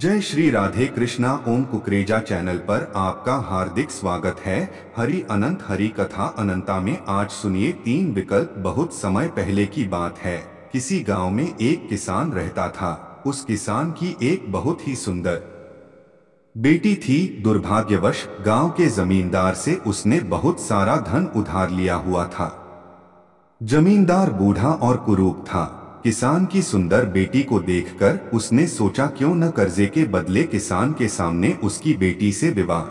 जय श्री राधे कृष्णा ओम कुकरेजा चैनल पर आपका हार्दिक स्वागत है हरि अनंत हरि कथा अनंता में आज सुनिए तीन विकल्प बहुत समय पहले की बात है किसी गांव में एक किसान रहता था उस किसान की एक बहुत ही सुंदर बेटी थी दुर्भाग्यवश गांव के जमींदार से उसने बहुत सारा धन उधार लिया हुआ था जमींदार बूढ़ा और कुरूप था किसान की सुंदर बेटी को देखकर उसने सोचा क्यों न कर्जे के बदले किसान के सामने उसकी बेटी से विवाह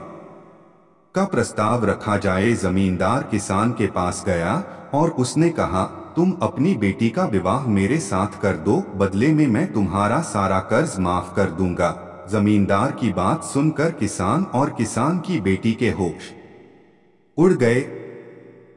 का प्रस्ताव रखा जाए जमींदार किसान के पास गया और उसने कहा तुम अपनी बेटी का विवाह मेरे साथ कर दो बदले में मैं तुम्हारा सारा कर्ज माफ कर दूंगा जमींदार की बात सुनकर किसान और किसान की बेटी के होश उड़ गए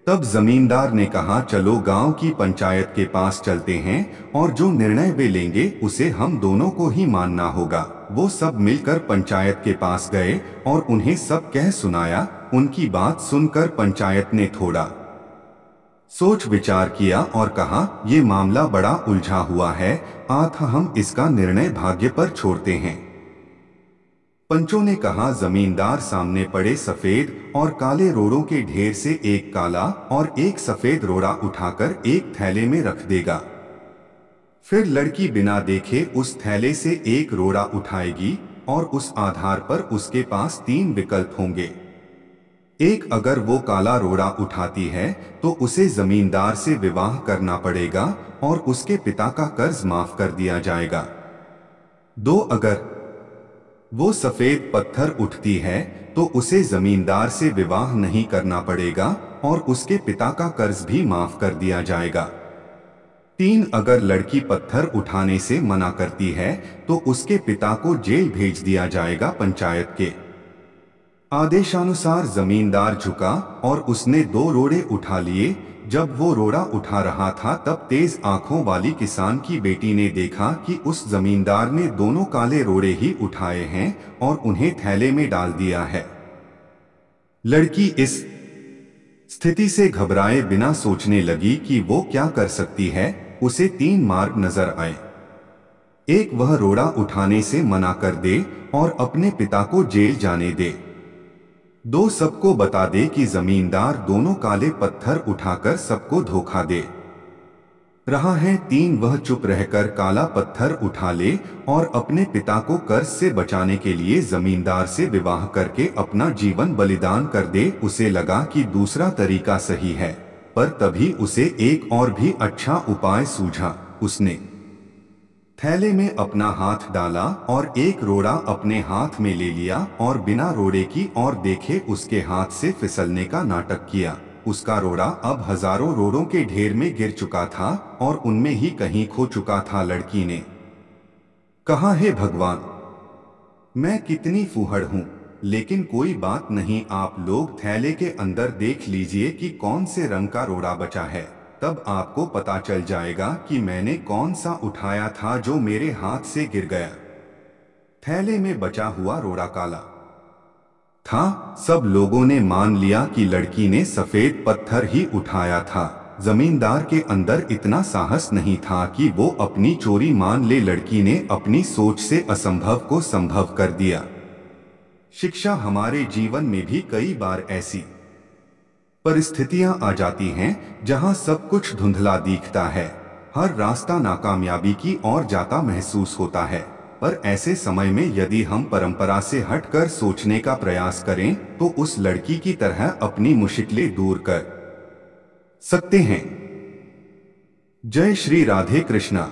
तब जमींदार ने कहा चलो गांव की पंचायत के पास चलते हैं और जो निर्णय वे लेंगे उसे हम दोनों को ही मानना होगा वो सब मिलकर पंचायत के पास गए और उन्हें सब कह सुनाया उनकी बात सुनकर पंचायत ने थोड़ा सोच विचार किया और कहा ये मामला बड़ा उलझा हुआ है आथा हम इसका निर्णय भाग्य पर छोड़ते हैं पंचों ने कहा जमींदार सामने पड़े सफेद और काले रोड़ों के ढेर से एक काला और एक सफेद रोड़ा उठाकर एक थैले में रख देगा फिर लड़की बिना देखे उस थैले से एक रोड़ा उठाएगी और उस आधार पर उसके पास तीन विकल्प होंगे एक अगर वो काला रोड़ा उठाती है तो उसे जमींदार से विवाह करना पड़ेगा और उसके पिता का कर्ज माफ कर दिया जाएगा दो अगर वो सफेद पत्थर उठती है तो उसे जमींदार से विवाह नहीं करना पड़ेगा और उसके पिता का कर्ज भी माफ कर दिया जाएगा तीन अगर लड़की पत्थर उठाने से मना करती है तो उसके पिता को जेल भेज दिया जाएगा पंचायत के आदेशानुसार जमींदार झुका और उसने दो रोड़े उठा लिए जब वो रोड़ा उठा रहा था तब तेज आंखों वाली किसान की बेटी ने देखा कि उस जमींदार ने दोनों काले रोड़े ही उठाए हैं और उन्हें थैले में डाल दिया है लड़की इस स्थिति से घबराए बिना सोचने लगी कि वो क्या कर सकती है उसे तीन मार्ग नजर आए एक वह रोड़ा उठाने से मना कर दे और अपने पिता को जेल जाने दे दो सबको बता दे कि जमींदार दोनों काले पत्थर उठाकर सबको धोखा दे रहा है तीन वह चुप रहकर काला पत्थर उठा ले और अपने पिता को कर्ज से बचाने के लिए जमींदार से विवाह करके अपना जीवन बलिदान कर दे उसे लगा कि दूसरा तरीका सही है पर तभी उसे एक और भी अच्छा उपाय सूझा उसने थैले में अपना हाथ डाला और एक रोड़ा अपने हाथ में ले लिया और बिना रोड़े की और देखे उसके हाथ से फिसलने का नाटक किया उसका रोड़ा अब हजारों रोड़ों के ढेर में गिर चुका था और उनमें ही कहीं खो चुका था लड़की ने कहा है भगवान मैं कितनी फूहड़ हूँ लेकिन कोई बात नहीं आप लोग थैले के अंदर देख लीजिए कि कौन से रंग का रोड़ा बचा है तब आपको पता चल जाएगा कि मैंने कौन सा उठाया था जो मेरे हाथ से गिर गया थैले में बचा हुआ रोड़ा काला था सब लोगों ने मान लिया कि लड़की ने सफेद पत्थर ही उठाया था जमींदार के अंदर इतना साहस नहीं था कि वो अपनी चोरी मान ले लड़की ने अपनी सोच से असंभव को संभव कर दिया शिक्षा हमारे जीवन में भी कई बार ऐसी परिस्थितियां आ जाती हैं जहां सब कुछ धुंधला दिखता है हर रास्ता नाकामयाबी की ओर जाता महसूस होता है पर ऐसे समय में यदि हम परंपरा से हटकर सोचने का प्रयास करें तो उस लड़की की तरह अपनी मुश्किलें दूर कर सकते हैं जय श्री राधे कृष्णा